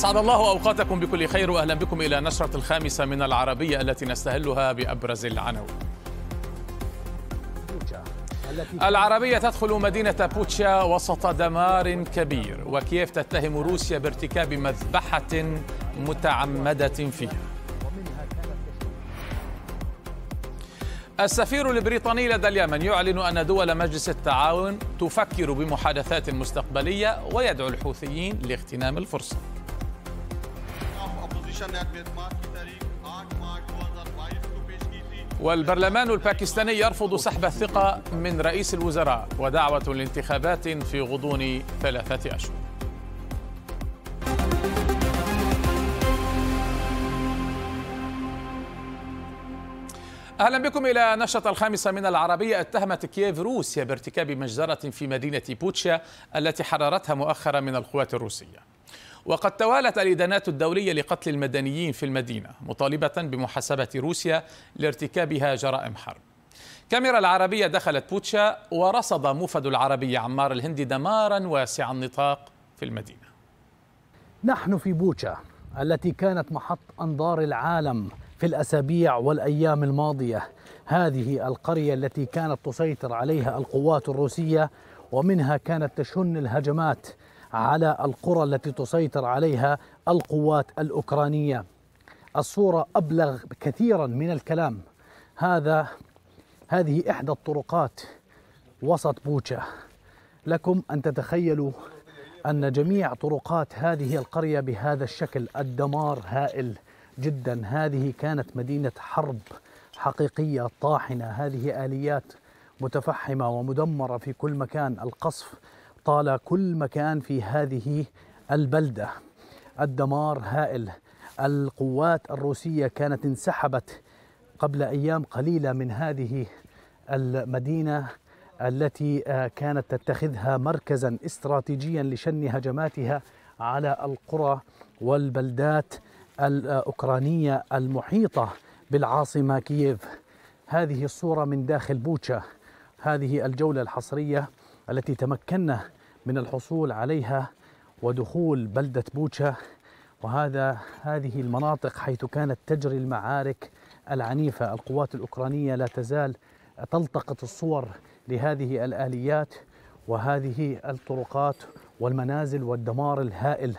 أسعد الله أوقاتكم بكل خير وأهلا بكم إلى نشرة الخامسة من العربية التي نستهلها بأبرز العناوين العربية تدخل مدينة بوتشا وسط دمار كبير وكييف تتهم روسيا بارتكاب مذبحة متعمدة فيها السفير البريطاني لدى اليمن يعلن أن دول مجلس التعاون تفكر بمحادثات مستقبلية ويدعو الحوثيين لاغتنام الفرصة والبرلمان الباكستاني يرفض سحب الثقة من رئيس الوزراء ودعوة لانتخابات في غضون ثلاثة أشهر أهلا بكم إلى نشرة الخامسة من العربية اتهمت كييف روسيا بارتكاب مجزرة في مدينة بوتشا التي حررتها مؤخرا من القوات الروسية وقد توالت الإدانات الدولية لقتل المدنيين في المدينة مطالبة بمحاسبة روسيا لارتكابها جرائم حرب كاميرا العربية دخلت بوتشا ورصد موفد العربية عمار الهندي دمارا واسع النطاق في المدينة نحن في بوتشا التي كانت محط أنظار العالم في الأسابيع والأيام الماضية هذه القرية التي كانت تسيطر عليها القوات الروسية ومنها كانت تشن الهجمات على القرى التي تسيطر عليها القوات الأوكرانية الصورة أبلغ كثيرا من الكلام هذا هذه إحدى الطرقات وسط بوتشا لكم أن تتخيلوا أن جميع طرقات هذه القرية بهذا الشكل الدمار هائل جدا هذه كانت مدينة حرب حقيقية طاحنة هذه آليات متفحمة ومدمرة في كل مكان القصف طال كل مكان في هذه البلده الدمار هائل القوات الروسيه كانت انسحبت قبل ايام قليله من هذه المدينه التي آه، كانت تتخذها مركزا استراتيجيا لشن هجماتها على القرى والبلدات الاوكرانيه المحيطه بالعاصمه كييف هذه الصوره من داخل بوتشا هذه الجوله الحصريه التي تمكنا من الحصول عليها ودخول بلدة بوتشا وهذا هذه المناطق حيث كانت تجري المعارك العنيفة القوات الأوكرانية لا تزال تلتقط الصور لهذه الآليات وهذه الطرقات والمنازل والدمار الهائل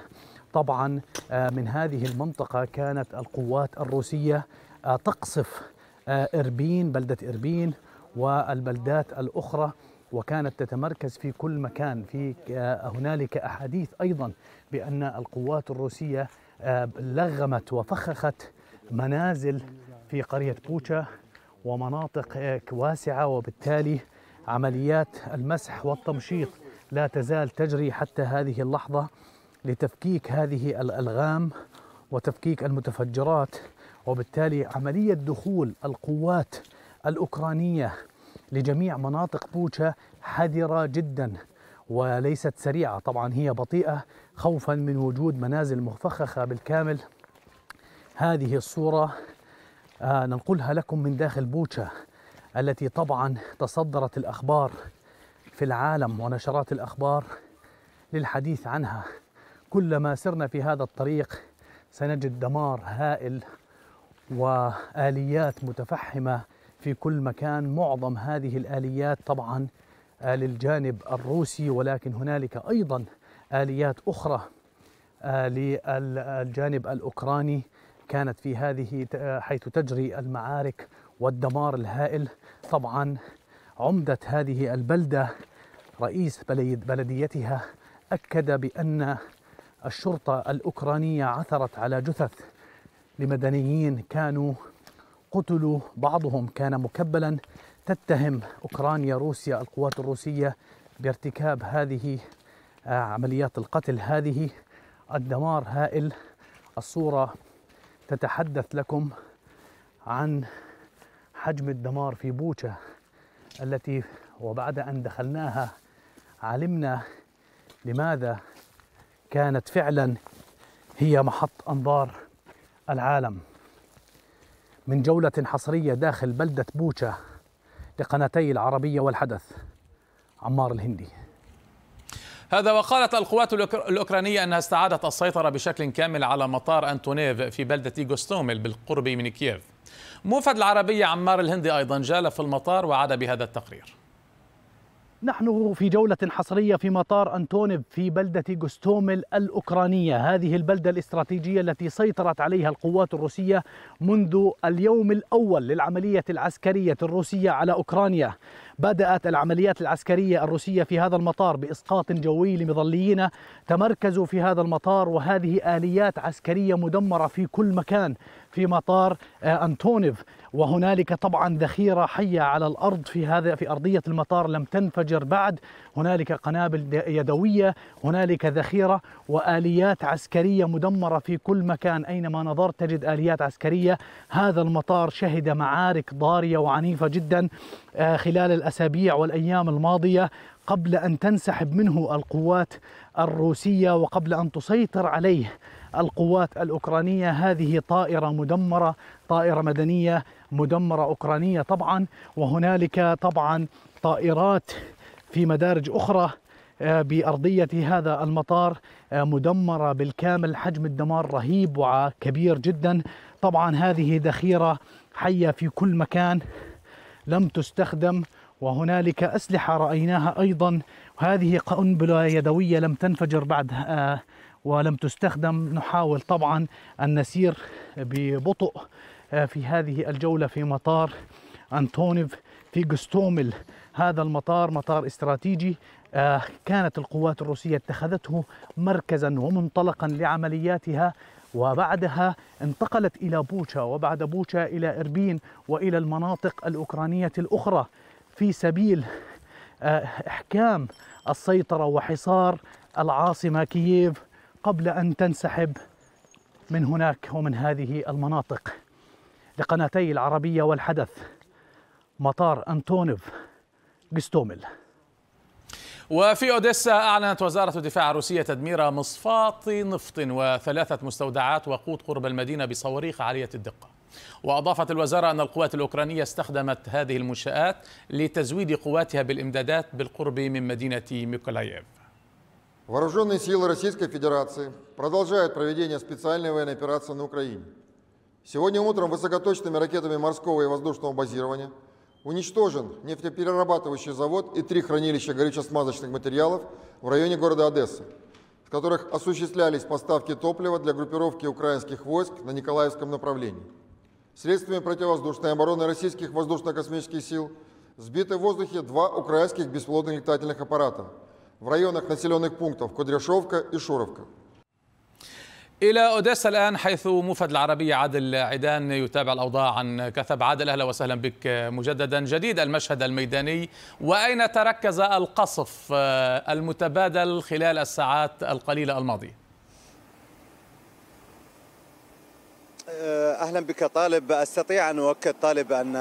طبعا آه، من هذه المنطقة كانت القوات الروسية آه، تقصف آه، إربين بلدة إربين والبلدات الأخرى وكانت تتمركز في كل مكان في آه، هنالك أحاديث أيضا بأن القوات الروسية آه، لغمت وفخخت منازل في قرية بوتشا ومناطق آه، واسعة وبالتالي عمليات المسح والتمشيط لا تزال تجري حتى هذه اللحظة لتفكيك هذه الألغام وتفكيك المتفجرات وبالتالي عملية دخول القوات الأوكرانية لجميع مناطق بوتشا حذرة جدا وليست سريعة طبعا هي بطيئة خوفا من وجود منازل مفخخة بالكامل هذه الصورة آه، ننقلها لكم من داخل بوتشا التي طبعا تصدرت الأخبار في العالم ونشرات الأخبار للحديث عنها كلما سرنا في هذا الطريق سنجد دمار هائل واليات متفحمه في كل مكان معظم هذه الآليات طبعا للجانب الروسي ولكن هنالك أيضا آليات أخرى للجانب الأوكراني كانت في هذه حيث تجري المعارك والدمار الهائل طبعا عمدة هذه البلدة رئيس بلديتها أكد بأن الشرطة الأوكرانية عثرت على جثث لمدنيين كانوا قتلوا بعضهم كان مكبلا تتهم أوكرانيا روسيا القوات الروسية بارتكاب هذه آه، عمليات القتل هذه الدمار هائل الصورة تتحدث لكم عن حجم الدمار في بوشا التي وبعد أن دخلناها علمنا لماذا كانت فعلا هي محط أنظار العالم من جولة حصرية داخل بلدة بوشا لقناتي العربية والحدث عمار الهندي هذا وقالت القوات الأوكرانية أنها استعادت السيطرة بشكل كامل على مطار أنتونيف في بلدة إيغوستوميل بالقرب من كييف موفد العربية عمار الهندي أيضا جال في المطار وعاد بهذا التقرير نحن في جولة حصرية في مطار أنتونيف في بلدة غوستوميل الأوكرانية هذه البلدة الاستراتيجية التي سيطرت عليها القوات الروسية منذ اليوم الأول للعملية العسكرية الروسية على أوكرانيا بدأت العمليات العسكرية الروسية في هذا المطار بإسقاط جوي لمظليين تمركزوا في هذا المطار وهذه آليات عسكرية مدمرة في كل مكان في مطار آه، أنتونيف وهنالك طبعا ذخيرة حية على الأرض في هذا في أرضية المطار لم تنفجر بعد هنالك قنابل يدوية هنالك ذخيرة وآليات عسكرية مدمرة في كل مكان أينما نظرت تجد آليات عسكرية هذا المطار شهد معارك ضارية وعنيفة جدا آه، خلال الأسابيع والأيام الماضية قبل أن تنسحب منه القوات الروسية وقبل أن تسيطر عليه القوات الأوكرانية هذه طائرة مدمرة طائرة مدنية مدمرة أوكرانية طبعا وهنالك طبعا طائرات في مدارج أخرى آه، بأرضية هذا المطار آه، مدمرة بالكامل حجم الدمار رهيب وكبير جدا طبعا هذه ذخيرة حية في كل مكان لم تستخدم وهنالك أسلحة رأيناها أيضا هذه قنبلة يدوية لم تنفجر بعد ولم تستخدم نحاول طبعا أن نسير ببطء آه، في هذه الجولة في مطار أنتونيف في جستومل هذا المطار مطار استراتيجي آه، كانت القوات الروسية اتخذته مركزا ومنطلقا لعملياتها وبعدها انتقلت إلى بوشا وبعد بوشا إلى إربين وإلى المناطق الأوكرانية الأخرى في سبيل إحكام السيطرة وحصار العاصمة كييف قبل أن تنسحب من هناك ومن هذه المناطق لقناتي العربية والحدث مطار أنتونيف جستومل وفي أوديسا أعلنت وزارة الدفاع الروسية تدمير مصفاة نفط وثلاثة مستودعات وقود قرب المدينة بصواريخ عالية الدقة وأضافت الوزارة أن القوات الأوكرانية استخدمت هذه المنشآت لتزويد قواتها بالإمدادات بالقرب من مدينة ميكولايف Вооруженные силы Российской Федерации продолжают проведение специальной военной операции на Украине. Сегодня утром высокоточными ракетами морского и воздушного базирования уничтожен нефтеперерабатывающий завод и три хранилища горюче-смазочных материалов в районе города Одессы, в которых осуществлялись поставки топлива для группировки украинских войск на Николаевском направлении. Средствами противовоздушной обороны российских воздушно-космических сил сбиты в воздухе два украинских беспилотных летательных аппарата в районах населенных пунктов Кудряшовка и Шуровка. إلى أوديسا الآن حيث موفد العربية عادل عيدان يتابع الأوضاع عن كثب عادل أهلا وسهلا بك مجددا جديد المشهد الميداني وأين تركز القصف المتبادل خلال الساعات القليلة الماضية آه، اهلا بك طالب استطيع ان اؤكد طالب ان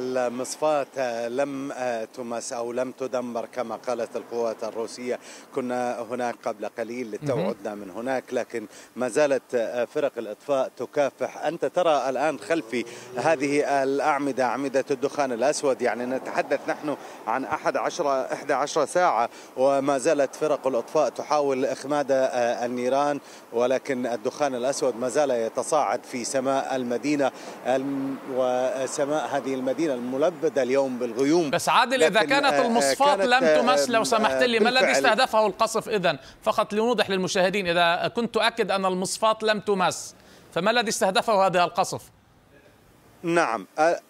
المصفات لم آه، تمس او لم تدمر كما قالت القوات الروسيه كنا هناك قبل قليل للتو عدنا من هناك لكن ما زالت آه، فرق الاطفاء تكافح انت ترى الان خلفي هذه الاعمده اعمده الدخان الاسود يعني نتحدث نحن عن احد عشر احدى عشر ساعه وما زالت فرق الاطفاء تحاول اخماد النيران ولكن الدخان الاسود ما زال يتصاعد في سماء المدينة وسماء هذه المدينة الملبدة اليوم بالغيوم بس عادل إذا كانت آه، المصفات لم آه، تمس لو سمحت لي ما الذي استهدفه القصف إذا فقط لنوضح للمشاهدين إذا كنت أكد أن المصفات لم تمس فما الذي استهدفه هذا القصف؟ نعم آه،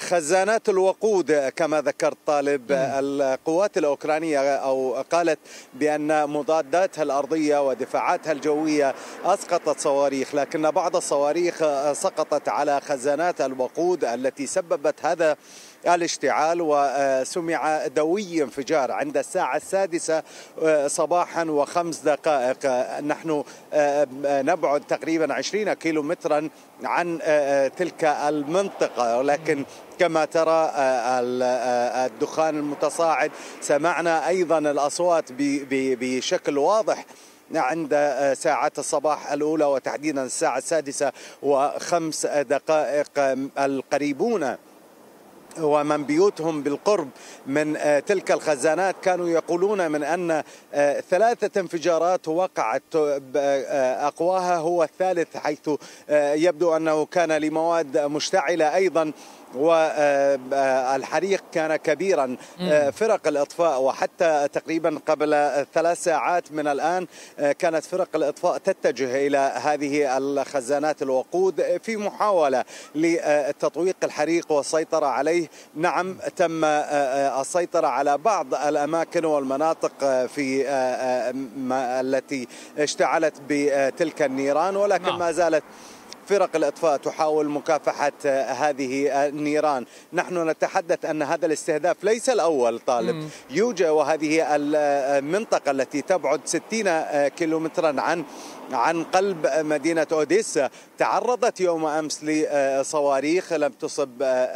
خزانات الوقود كما ذكرت طالب القوات الأوكرانية أو قالت بأن مضاداتها الأرضية ودفاعاتها الجوية أسقطت صواريخ لكن بعض الصواريخ سقطت على خزانات الوقود التي سببت هذا الاشتعال وسمع دوي انفجار عند الساعة السادسة آه، صباحا وخمس دقائق نحن آه، آه، نبعد تقريبا 20 كيلو مترا عن تلك المنطقة ولكن كما ترى الدخان المتصاعد سمعنا أيضا الأصوات بشكل واضح عند ساعات الصباح الأولى وتحديدا الساعة السادسة وخمس دقائق القريبون ومن بيوتهم بالقرب من آه، تلك الخزانات كانوا يقولون من أن آه، ثلاثة انفجارات وقعت آه، أقواها هو الثالث حيث يبدو أنه كان لمواد مشتعلة أيضا والحريق آه، آه، كان كبيرا آه، فرق الإطفاء وحتى تقريبا قبل ثلاث ساعات من الآن كانت فرق الإطفاء تتجه إلى هذه الخزانات الوقود في محاولة لتطويق الحريق والسيطرة عليه نعم تم السيطرة على بعض الأماكن والمناطق في التي اشتعلت بتلك النيران ولكن نعم. ما زالت فرق الإطفاء تحاول مكافحة آه، هذه آه، النيران نحن نتحدث أن هذا الاستهداف ليس الأول طالب يوجد وهذه آه، المنطقة التي تبعد 60 كيلومترا عن عن قلب مدينة أوديسا تعرضت يوم امس لصواريخ لم تصب آه،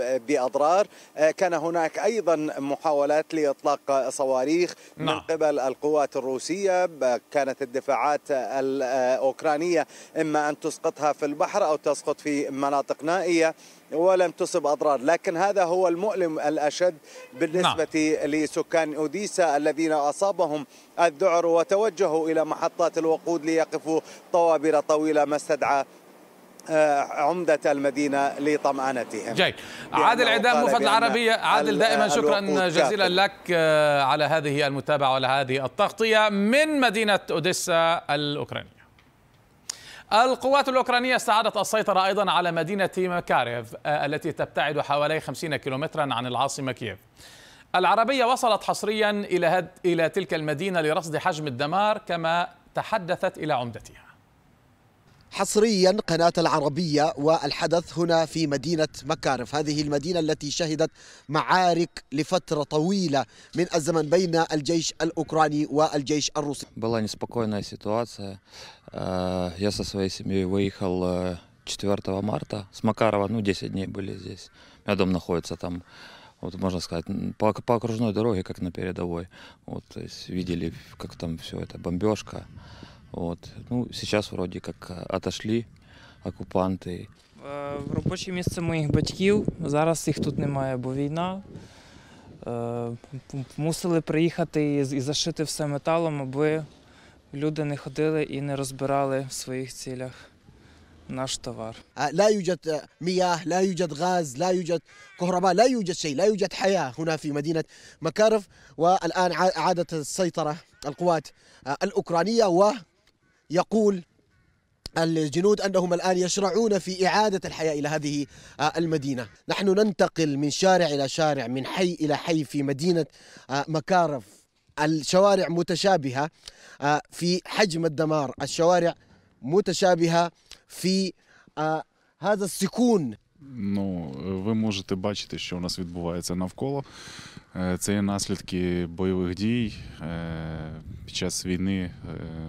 آه، باضرار آه، كان هناك ايضا محاولات لاطلاق صواريخ نعم. من قبل القوات الروسيه كانت الدفاعات الاوكرانيه اما ان تسقطها في البحر او تسقط في مناطق نائيه ولم تصب اضرار، لكن هذا هو المؤلم الاشد بالنسبه نعم. لسكان اوديسا الذين اصابهم الذعر وتوجهوا الى محطات الوقود ليقفوا طوابير طويله ما استدعى آه، عمدة المدينة لطمأنتهم جيد عادل عدام مفد العربية عادل دائما شكرا جزيلا لك آه، على هذه المتابعة وعلى هذه التغطية من مدينة أوديسا الأوكرانية القوات الأوكرانية استعادت السيطرة أيضا على مدينة مكاريف آه، التي تبتعد حوالي 50 كيلومترا عن العاصمة كييف العربية وصلت حصريا إلى, هد... إلى تلك المدينة لرصد حجم الدمار كما تحدثت إلى عمدتها حصريا قناة العربية والحدث هنا في مدينة مكارف هذه المدينة التي شهدت معارك لفترة طويلة من الزمن بين الجيش الأوكراني والجيش الروسي была неспокойная ситуация. Я со своей семьей выехал 4 марта с Макарова, ну 10 дней были здесь. У меня дом находится там вот можно сказать, по, по окружной дороге, как на передовой. Вот, то есть видели, как там все это, бомбежка. Вот. Ну, сейчас вроде как э, отошли окупанти. Э, в робоче місце моїх батьків. Зараз їх тут немає, бо війна. Е, мусили приїхати і зашити все металом, аби люди не ходили і не розбирали в своїх цілях наш товар. لا يوجد е, мія, لا يوجد газ, لا يوجد كهرباء، لا يوجد شيء، لا يوجد حياة هنا في مدينة مكارف والآن عادت السيطرة القوات الأوكرانية يقول الجنود أنهم الآن يشرعون في إعادة الحياة إلى هذه آه، المدينة نحن ننتقل من شارع إلى شارع من حي إلى حي في مدينة آه، مكارف الشوارع متشابهة آه، في حجم الدمار الشوارع متشابهة في هذا السكون Ну, ви можете бачити, що у нас відбувається навколо. Е, це є наслідки бойових дій е, під час війни, е,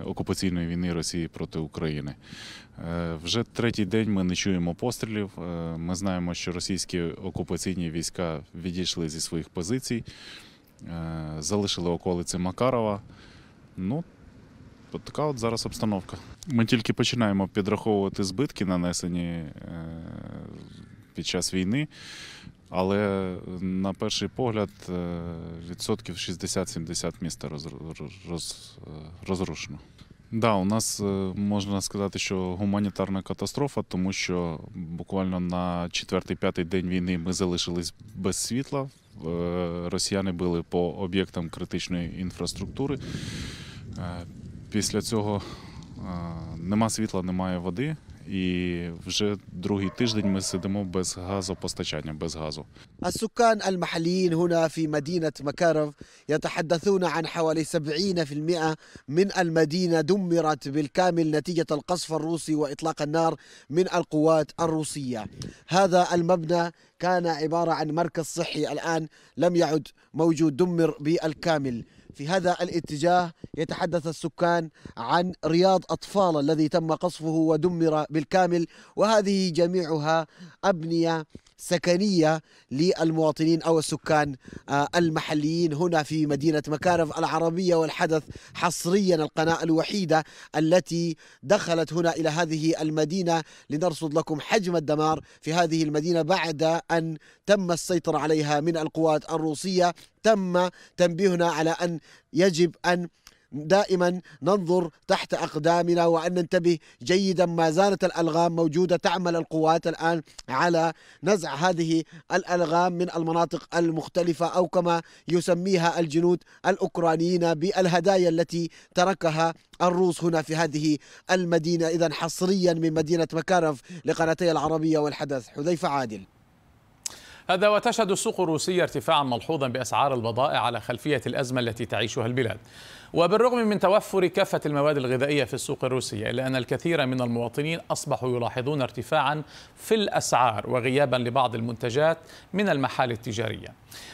окупаційної війни Росії проти України. Вже третій день ми не чуємо пострілів. Ми знаємо, що російські окупаційні війська відійшли зі своїх позицій, залишили околиці Макарова. Ну, От така от зараз обстановка. Ми тільки починаємо підраховувати збитки, нанесені е, під час війни, але на перший погляд е, відсотків 60-70 міста е, розрушено. Да, у нас можна сказати, що гуманітарна катастрофа, тому що буквально на четвертий-п'ятий день війни ми залишились без світла. Росіяни били по об'єктам критичної інфраструктури. Після цього нема світла, немає води, і вже другий тиждень ми сидимо без газопостачання, без газу. السكان المحليين هنا في مدينة مكارف يتحدثون عن حوالي 70% من المدينة دمرت بالكامل نتيجة القصف الروسي وإطلاق النار من القوات الروسية هذا المبنى كان عبارة عن مركز صحي الآن لم يعد موجود دمر بالكامل في هذا الاتجاه يتحدث السكان عن رياض أطفال الذي تم قصفه ودمر بالكامل وهذه جميعها أبنية سكنية للمواطنين أو السكان آه، المحليين هنا في مدينة مكارف العربية والحدث حصريا القناة الوحيدة التي دخلت هنا إلى هذه المدينة لنرصد لكم حجم الدمار في هذه المدينة بعد أن تم السيطرة عليها من القوات الروسية تم تنبيهنا على أن يجب أن دائما ننظر تحت أقدامنا وأن ننتبه جيدا ما زالت الألغام موجودة تعمل القوات الآن على نزع هذه الألغام من المناطق المختلفة أو كما يسميها الجنود الأوكرانيين بالهدايا التي تركها الروس هنا في هذه المدينة إذا حصريا من مدينة مكارف لقناتي العربية والحدث حذيفة عادل هذا وتشهد السوق الروسية ارتفاعا ملحوظا بأسعار البضائع على خلفية الأزمة التي تعيشها البلاد وبالرغم من توفر كافة المواد الغذائية في السوق الروسية إلا أن الكثير من المواطنين أصبحوا يلاحظون ارتفاعا في الأسعار وغيابا لبعض المنتجات من المحال التجارية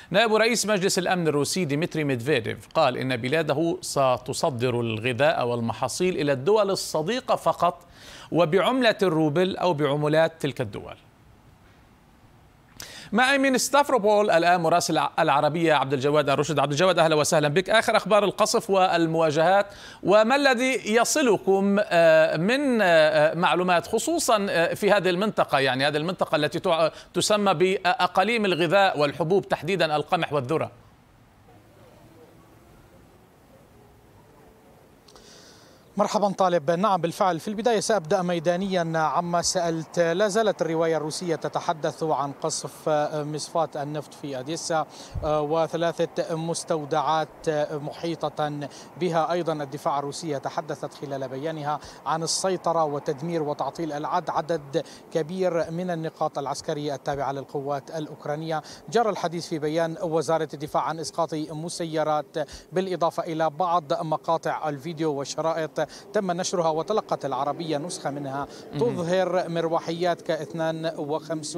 نائب رئيس مجلس الأمن الروسي ديمتري ميدفيديف قال إن بلاده ستصدر الغذاء والمحاصيل إلى الدول الصديقة فقط وبعملة الروبل أو بعملات تلك الدول معي من ستافروبول الآن مراسل العربية عبد الجواد الرشد عبد الجواد أهلا وسهلا بك آخر أخبار القصف والمواجهات وما الذي يصلكم آه، من آه، معلومات خصوصا آه، في هذه المنطقة يعني هذه المنطقة التي تسمى بأقاليم الغذاء والحبوب تحديدا القمح والذرة مرحبا طالب نعم بالفعل في البداية سأبدأ ميدانيا عما سألت لا زالت الرواية الروسية تتحدث عن قصف مصفات النفط في أديسا آه، وثلاثة مستودعات محيطة بها أيضا الدفاع الروسية تحدثت خلال بيانها عن السيطرة وتدمير وتعطيل العد عدد كبير من النقاط العسكرية التابعة للقوات الأوكرانية جرى الحديث في بيان وزارة الدفاع عن إسقاط مسيرات بالإضافة إلى بعض مقاطع الفيديو والشرائط تم نشرها وتلقت العربية نسخة منها تظهر مروحيات كا52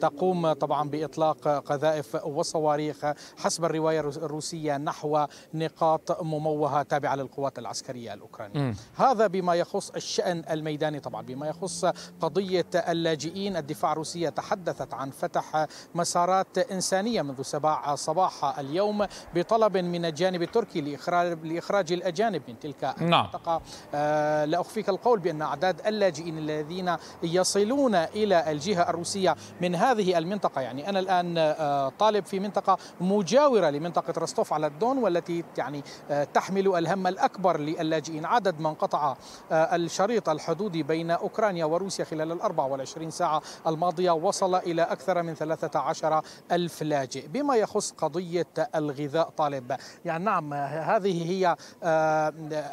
تقوم طبعا بإطلاق قذائف وصواريخ حسب الرواية الروسية نحو نقاط مموهة تابعة للقوات العسكرية الأوكرانية هذا بما يخص الشأن الميداني طبعا بما يخص قضية اللاجئين الدفاع الروسية تحدثت عن فتح مسارات إنسانية منذ سبع صباح اليوم بطلب من الجانب التركي لإخراج, لإخراج الأجانب من تلك نعم. المنطقة نعم. آه، لا أخفيك القول بأن أعداد اللاجئين الذين يصلون إلى الجهة الروسية من هذه المنطقة يعني أنا الآن آه، طالب في منطقة مجاورة لمنطقة رستوف على الدون والتي يعني آه، تحمل الهم الأكبر للاجئين عدد من قطع الشريط الحدودي بين أوكرانيا وروسيا خلال ال 24 ساعة الماضية وصل إلى أكثر من عشر ألف لاجئ بما يخص قضية الغذاء طالب يعني نعم هذه هي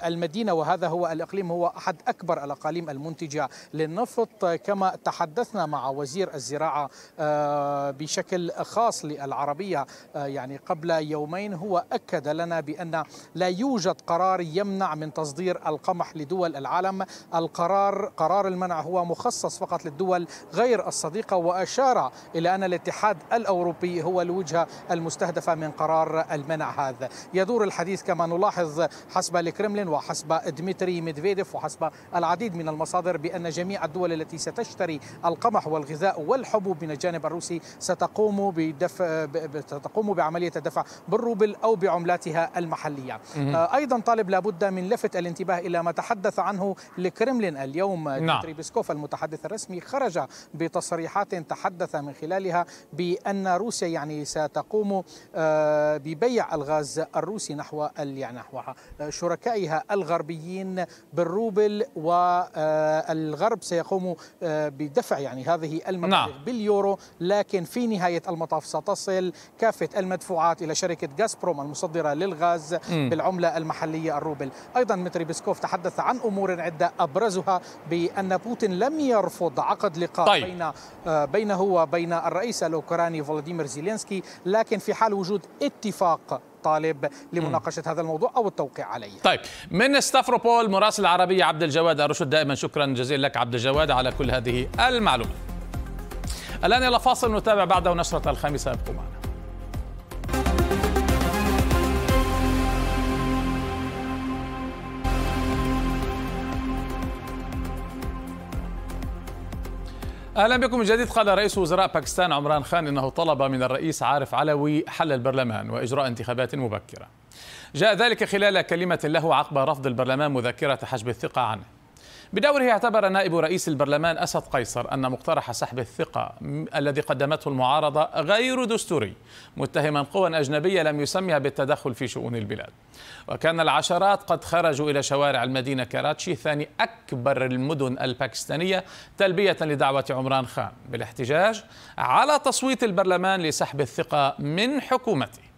المدينة وهذا هذا هو الإقليم هو أحد أكبر الأقاليم المنتجة للنفط كما تحدثنا مع وزير الزراعة آه، بشكل خاص للعربية آه، يعني قبل يومين هو أكد لنا بأن لا يوجد قرار يمنع من تصدير القمح لدول العالم القرار قرار المنع هو مخصص فقط للدول غير الصديقة وأشار إلى أن الاتحاد الأوروبي هو الوجهة المستهدفة من قرار المنع هذا يدور الحديث كما نلاحظ حسب الكرملين وحسب إدمير ديمتري ميدفيديف وحسب العديد من المصادر بأن جميع الدول التي ستشتري القمح والغذاء والحبوب من الجانب الروسي ستقوم بدفع ستقوم بعملية الدفع بالروبل أو بعملاتها المحلية آه، أيضا طالب لابد من لفت الانتباه إلى ما تحدث عنه الكرملين اليوم نعم. ديمتري بيسكوف المتحدث الرسمي خرج بتصريحات تحدث من خلالها بأن روسيا يعني ستقوم آه، ببيع الغاز الروسي نحو نحو آه، شركائها الغربيين ملايين بالروبل والغرب سيقوم آه، بدفع يعني هذه المبالغ نعم. باليورو لكن في نهاية المطاف ستصل كافة المدفوعات إلى شركة غازبروم المصدرة للغاز م. بالعملة المحلية الروبل أيضا متري بيسكوف تحدث عن أمور عدة أبرزها بأن بوتين لم يرفض عقد لقاء طيب. بين آه، بينه وبين الرئيس الأوكراني فولاديمير زيلينسكي لكن في حال وجود اتفاق الطالب لمناقشه هذا الموضوع او التوقيع عليه. طيب من ستافروبول مراسل العربيه عبد الجواد الرشد دائما شكرا جزيلا لك عبد الجواد على كل هذه المعلومات. الان الى فاصل نتابع بعده نشره الخامسه ابقوا معنا. اهلا بكم من جديد قال رئيس وزراء باكستان عمران خان انه طلب من الرئيس عارف علوي حل البرلمان واجراء انتخابات مبكره. جاء ذلك خلال كلمه له عقب رفض البرلمان مذكره حجب الثقه عنه. بدوره اعتبر نائب رئيس البرلمان أسد قيصر أن مقترح سحب الثقة الذي قدمته المعارضة غير دستوري متهما قوى أجنبية لم يسمها بالتدخل في شؤون البلاد وكان العشرات قد خرجوا إلى شوارع المدينة كراتشي ثاني أكبر المدن الباكستانية تلبية لدعوة عمران خان بالاحتجاج على تصويت البرلمان لسحب الثقة من حكومته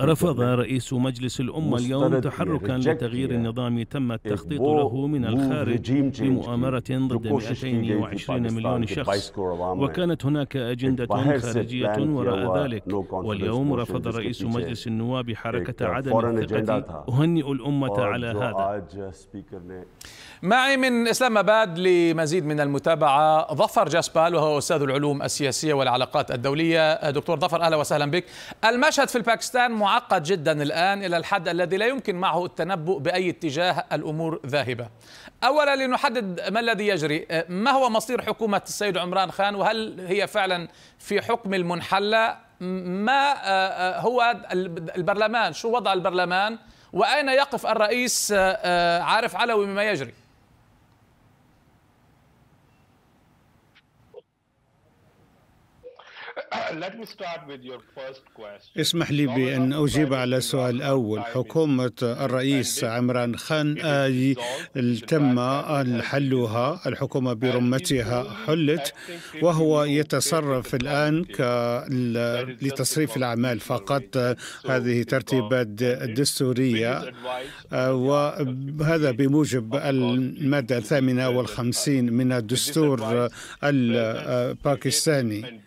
رفض رئيس مجلس الأمة اليوم تحركا لتغيير النظام تم التخطيط له من الخارج لمؤامرة ضد 220 مليون شخص وكانت هناك أجندة خارجية وراء ذلك واليوم رفض رئيس مجلس النواب حركة عدم الثقة أهنئ الأمة على هذا معي من إسلام أباد لمزيد من المتابعة ظفر جاسبال وهو أستاذ العلوم السياسية والعلاقات الدولية دكتور ظفر أهلا وسهلا بك المشهد في الباكستان معقد جدا الآن إلى الحد الذي لا يمكن معه التنبؤ بأي اتجاه الأمور ذاهبة أولا لنحدد ما الذي يجري ما هو مصير حكومة السيد عمران خان وهل هي فعلا في حكم المنحلة ما آه، آه، هو البرلمان شو وضع البرلمان وأين يقف الرئيس آه، عارف علوي مما يجري Uh, اسمح لي بأن أجيب على السؤال الأول حكومة الرئيس عمران خان تم حلها الحكومة برمتها حلت وهو يتصرف الآن لتصريف الأعمال فقط هذه ترتيبات دستورية آه، وهذا بموجب المادة الثامنة والخمسين من الدستور الباكستاني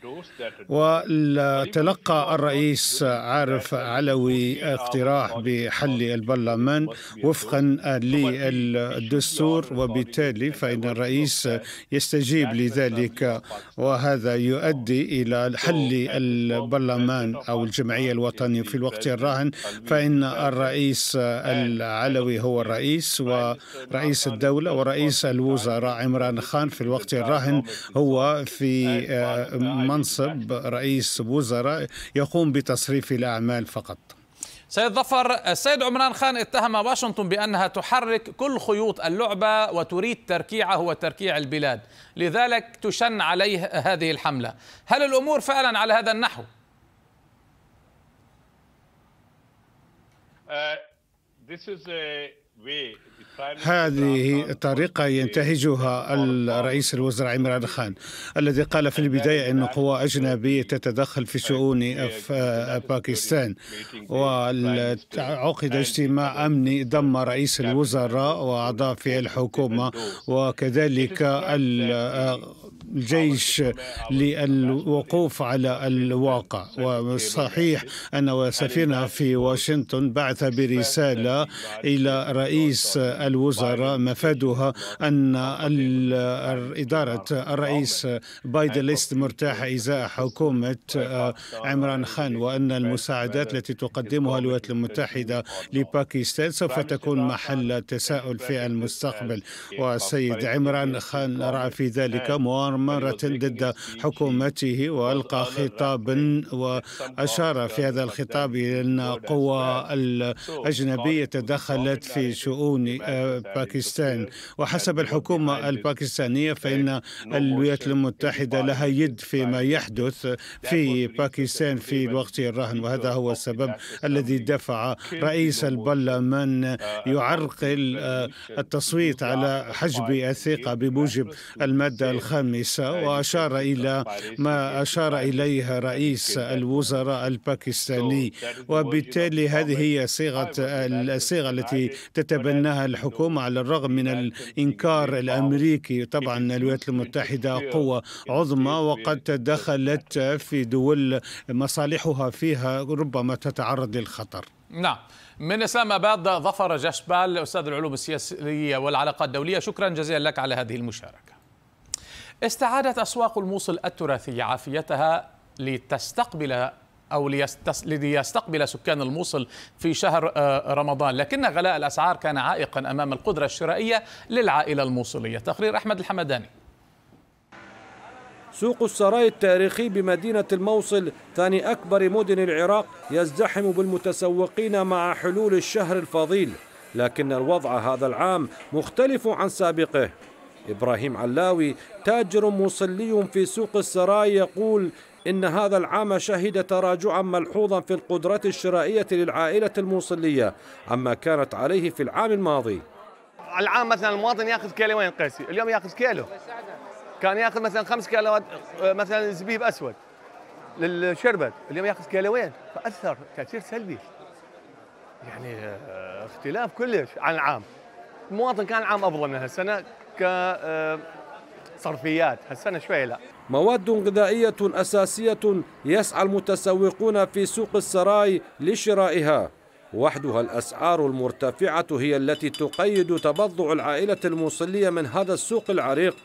وتلقى الرئيس عارف علوي اقتراح بحل البرلمان وفقا للدستور وبالتالي فإن الرئيس يستجيب لذلك وهذا يؤدي إلى حل البرلمان أو الجمعية الوطنية في الوقت الراهن فإن الرئيس العلوي هو الرئيس ورئيس الدولة ورئيس الوزراء عمران خان في الوقت الراهن هو في منطقة منصب رئيس وزراء يقوم بتصريف الأعمال فقط سيد ظفر السيد عمران خان اتهم واشنطن بأنها تحرك كل خيوط اللعبة وتريد تركيعه وتركيع البلاد لذلك تشن عليه هذه الحملة هل الأمور فعلا على هذا النحو؟ uh, this is a way هذه الطريقة ينتهجها الرئيس الوزراء عمران خان الذي قال في البداية أن قوى أجنبية تتدخل في شؤون باكستان وعقد اجتماع أمني ضم رئيس الوزراء وأعضاء في الحكومة وكذلك الجيش للوقوف على الواقع وصحيح أن وسفيرنا في واشنطن بعث برسالة إلى رئيس الوزراء مفادها أن إدارة الرئيس بايدن ليست مرتاحة إزاء حكومة عمران خان وأن المساعدات التي تقدمها الولايات المتحدة لباكستان سوف تكون محل تساؤل في المستقبل والسيد عمران خان رأى في ذلك موانع أكثر أيوة، مرة ضد حكومته وألقى خطابا وأشار في هذا الخطاب إلى أن قوى الأجنبية تدخلت في شؤون آه، باكستان وحسب الحكومة الباكستانية فإن الولايات المتحدة لها يد فيما يحدث في باكستان في الوقت الراهن وهذا هو السبب الذي دفع رئيس البرلمان uh, يعرقل آه، التصويت على حجب الثقة بموجب المادة الخامسة باريس وأشار إلى ما أشار إليها رئيس الوزراء الباكستاني وبالتالي هذه هي صيغة الصيغة التي تتبناها الحكومة على الرغم من الإنكار الأمريكي طبعا الولايات المتحدة قوة عظمى وقد تدخلت في دول مصالحها فيها ربما تتعرض للخطر نعم من اسلام اباد ظفر جشبال استاذ العلوم السياسيه والعلاقات الدوليه شكرا جزيلا لك على هذه المشاركه استعادت أسواق الموصل التراثية عافيتها لتستقبل أو ليستقبل سكان الموصل في شهر آه، رمضان لكن غلاء الأسعار كان عائقا أمام القدرة الشرائية للعائلة الموصلية تقرير أحمد الحمداني سوق السراي التاريخي بمدينة الموصل ثاني أكبر مدن العراق يزدحم بالمتسوقين مع حلول الشهر الفضيل لكن الوضع هذا العام مختلف عن سابقه إبراهيم علاوي تاجر موصلي في سوق السراي يقول إن هذا العام شهد تراجعا ملحوظا في القدرة الشرائية للعائلة الموصلية عما كانت عليه في العام الماضي العام مثلا المواطن ياخذ كيلوين قيسي اليوم ياخذ كيلو كان ياخذ مثلا خمس كيلوات آه، مثلا زبيب اسود للشربت اليوم ياخذ كيلوين فاثر تاثير سلبي يعني آه، اختلاف كلش عن العام المواطن كان عام افضل من هالسنه كصرفيات آه، هالسنة شوي لا مواد غذائية أساسية يسعى المتسوقون في سوق السراي لشرائها وحدها الأسعار المرتفعة هي التي تقيد تبضع العائلة الموصلية من هذا السوق العريق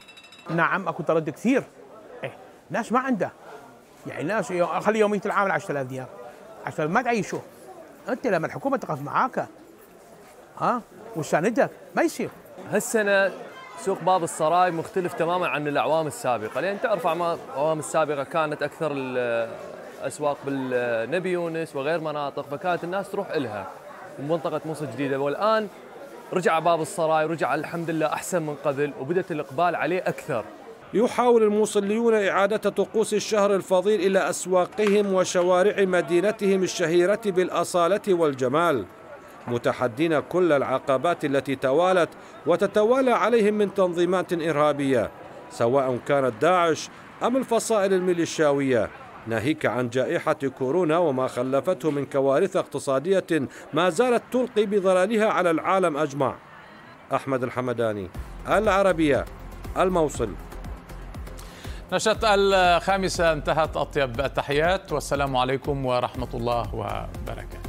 نعم أكو تردد كثير إيه ناس ما عنده يعني ناس خلي يومية العامل 10000 دينار 10000 ما تعيشوه أنت لما الحكومة تقف معاك ها وتساندك ما يصير هالسنة سوق باب السراي مختلف تماما عن الاعوام السابقه لان تعرف الاعوام السابقه كانت اكثر الاسواق بالنبي يونس وغير مناطق فكانت الناس تروح الها منطقه موصل جديده والان رجع باب السراي رجع الحمد لله احسن من قبل وبدت الاقبال عليه اكثر يحاول الموصليون إعادة طقوس الشهر الفضيل إلى أسواقهم وشوارع مدينتهم الشهيرة بالأصالة والجمال متحدين كل العقبات التي توالت وتتوالى عليهم من تنظيمات إرهابية سواء كانت داعش أم الفصائل الميليشياوية ناهيك عن جائحة كورونا وما خلفته من كوارث اقتصادية ما زالت تلقي بظلالها على العالم أجمع أحمد الحمداني العربية الموصل نشرة الخامسة انتهت أطيب التحيات والسلام عليكم ورحمة الله وبركاته